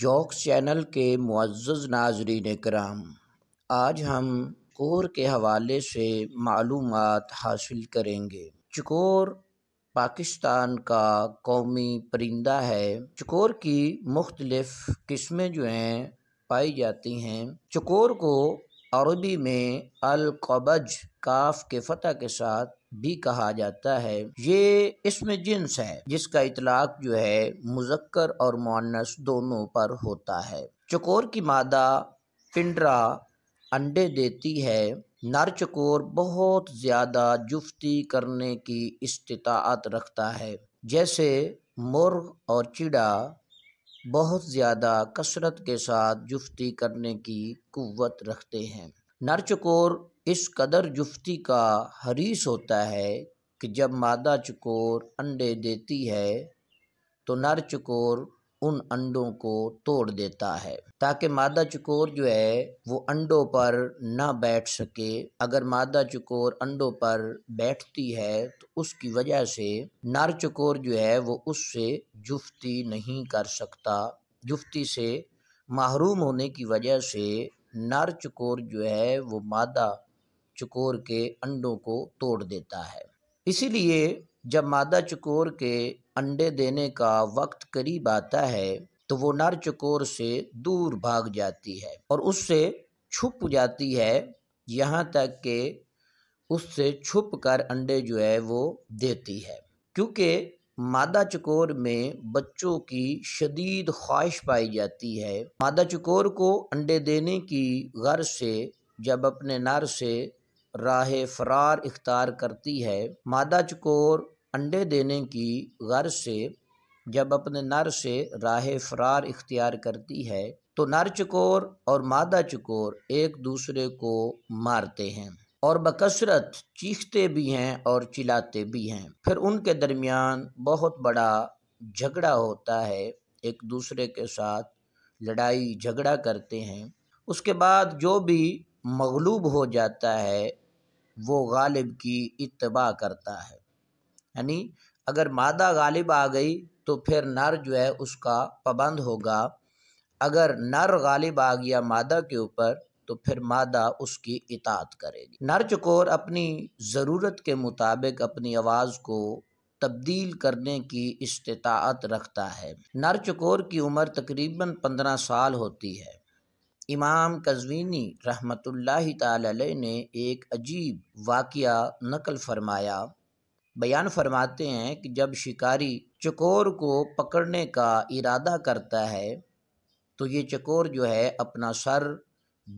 jocks channel के मुआज़ नाजरीन कराम आज हम चकोर के हवाले से मालूम हासिल करेंगे चकोर पाकिस्तान का कौमी परिंदा है चकोर की मुख्तलफ़ किस्में जो हैं पाई जाती हैं चकोर को अरबी में अलकबज काफ के फतह के साथ भी कहा जाता है ये इसमें जिन्स है जिसका इतलाक जो है मुजक्कर और मुन्नस दोनों पर होता है चकोर की मादा पिंडरा अंडे देती है नर चकोर बहुत ज़्यादा जुफ्ती करने की इस्तात रखता है जैसे मुर्ग और चिड़ा बहुत ज़्यादा कसरत के साथ जुफ्ती करने की कुत रखते हैं नरचकोर इस कदर जुफ्ती का हरीस होता है कि जब मादा चकोर अंडे देती है तो नर चकोर उन अंडों को तोड़ देता है ताकि मादा चकोर जो है वो अंडों पर ना बैठ सके अगर मादा चकोर अंडों पर बैठती है तो उसकी वजह से नर चकोर जो है वो उससे जुफ्ती नहीं कर सकता जुफ्ती से महरूम होने की वजह से नर चकोर जो है वो मादा चकोर के अंडों को तोड़ देता है इसीलिए जब मादा चकोर के अंडे देने का वक्त करीब आता है तो वो नर चकोर से दूर भाग जाती है और उससे छुप जाती है यहाँ तक कि उससे छुप कर अंडे जो है वो देती है क्योंकि मादा चकोर में बच्चों की शदीद ख्वाहिश पाई जाती है मादा चकोर को अंडे देने की गर्ज से जब अपने नर से राह फरार इख्तार करती है मादा चकोर अंडे देने की गर्ज से जब अपने नर से राह फरार इख्तियार करती है तो नर चकोर और मादा चकोर एक दूसरे को मारते हैं और बकसरत चीखते भी हैं और चिल्लाते भी हैं फिर उनके दरमियान बहुत बड़ा झगड़ा होता है एक दूसरे के साथ लड़ाई झगड़ा करते हैं उसके बाद जो भी मगलूब हो जाता है वो गालिब की इतबा करता है यानी अगर मादा गालिब आ गई तो फिर नर जो है उसका पाबंद होगा अगर नर गालिब आ गया मादा के ऊपर तो फिर मादा उसकी इतात करेगी चकोर अपनी ज़रूरत के मुताबिक अपनी आवाज़ को तब्दील करने की इस्तात रखता है चकोर की उम्र तकरीबन पंद्रह साल होती है इमाम कजवीनी रहमत ला ने एक अजीब वाक़ नकल फरमाया बयान फरमाते हैं कि जब शिकारी चकोर को पकड़ने का इरादा करता है तो ये चकोर जो है अपना सर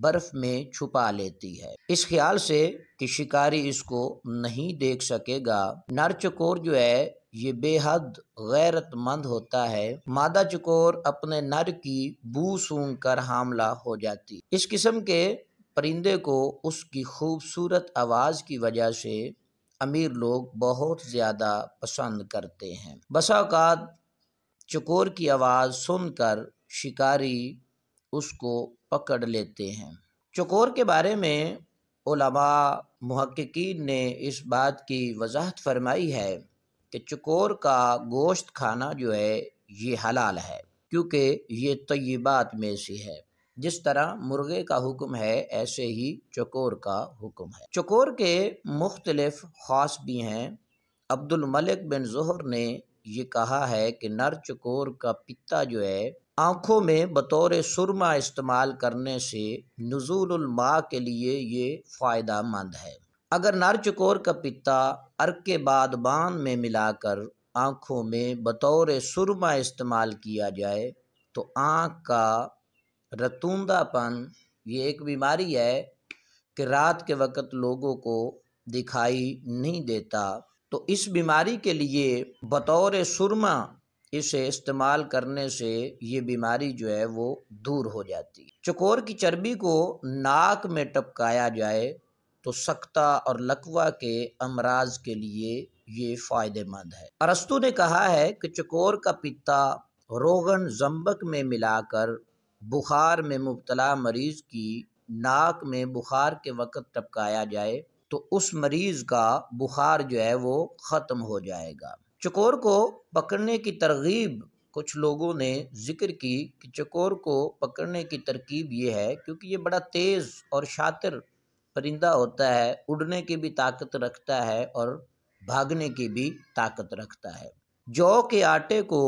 बर्फ में छुपा लेती है इस ख्याल से कि शिकारी इसको नहीं देख सकेगा नर चकोर जो है ये बेहद गैरतमंद होता है मादा चकोर अपने नर की बू सूंघ कर हमला हो जाती इस किस्म के परिंदे को उसकी खूबसूरत आवाज़ की वजह से अमीर लोग बहुत ज़्यादा पसंद करते हैं बसाओकात चकोर की आवाज़ सुनकर शिकारी उसको पकड़ लेते हैं चकोर के बारे में महक्कीन ने इस बात की वजाहत फरमाई है कि चकोर का गोश्त खाना जो है ये हलाल है क्योंकि ये तयबात में से है जिस तरह मुर्गे का हुक्म है ऐसे ही चकोर का हुक्म है चकोर के मुख्तलफ खास भी हैं अब्दुल मलिक बिन जहर ने ये कहा है कि नर चकोर का पिता जो है आँखों में बतौर सुरमा इस्तेमाल करने से नज़ूलमा के लिए ये फ़ायदा मंद है अगर नारचकोर का पत्ता अर्क के बाद बान में मिलाकर आँखों में बतौर सुरमा इस्तेमाल किया जाए तो आँख का रतूंदापन ये एक बीमारी है कि रात के वक़्त लोगों को दिखाई नहीं देता तो इस बीमारी के लिए बतौर सुरमा इसे इस्तेमाल करने से ये बीमारी जो है वो दूर हो जाती है चकोर की चर्बी को नाक में टपकाया जाए तो सख्ता और लकवा के अमराज के लिए ये फ़ायदेमंद है अरस्तु ने कहा है कि चकोर का पिता रोगन जम्बक में मिलाकर बुखार में मुबतला मरीज़ की नाक में बुखार के वक़्त टपकाया जाए तो उस मरीज़ का बुखार जो है वो ख़त्म हो जाएगा चकोर को पकड़ने की तरगीब कुछ लोगों ने जिक्र की कि चकोर को पकड़ने की तरकीब ये है क्योंकि ये बड़ा तेज़ और शातिर परिंदा होता है उड़ने की भी ताकत रखता है और भागने की भी ताकत रखता है जौ के आटे को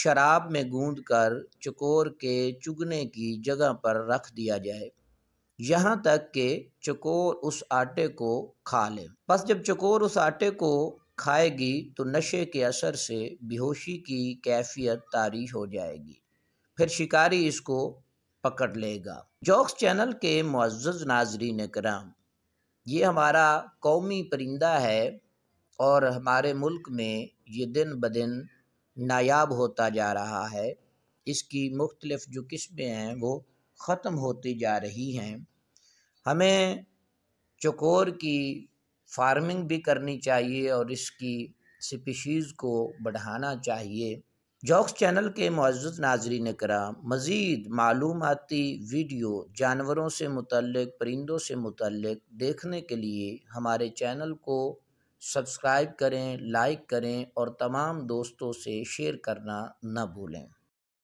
शराब में गूंद कर चकोर के चुगने की जगह पर रख दिया जाए यहाँ तक कि चकोर उस आटे को खा ले बस जब चकोर उस आटे को खाएगी तो नशे के असर से बेहोशी की कैफियत तारी हो जाएगी फिर शिकारी इसको पकड़ लेगा जॉक्स चैनल के मुआज़ नाजरीन कराम ये हमारा कौमी परिंदा है और हमारे मुल्क में ये दिन ब दिन नायाब होता जा रहा है इसकी मुख्तलफ़ जो किस्में हैं वो ख़त्म होती जा रही हैं हमें चकोर की फार्मिंग भी करनी चाहिए और इसकी स्पीशीज़ को बढ़ाना चाहिए जॉक्स चैनल के नाजरी ने करा मज़ीद मालूमती वीडियो जानवरों से मुतलक परिंदों से मुतलक देखने के लिए हमारे चैनल को सब्सक्राइब करें लाइक करें और तमाम दोस्तों से शेयर करना न भूलें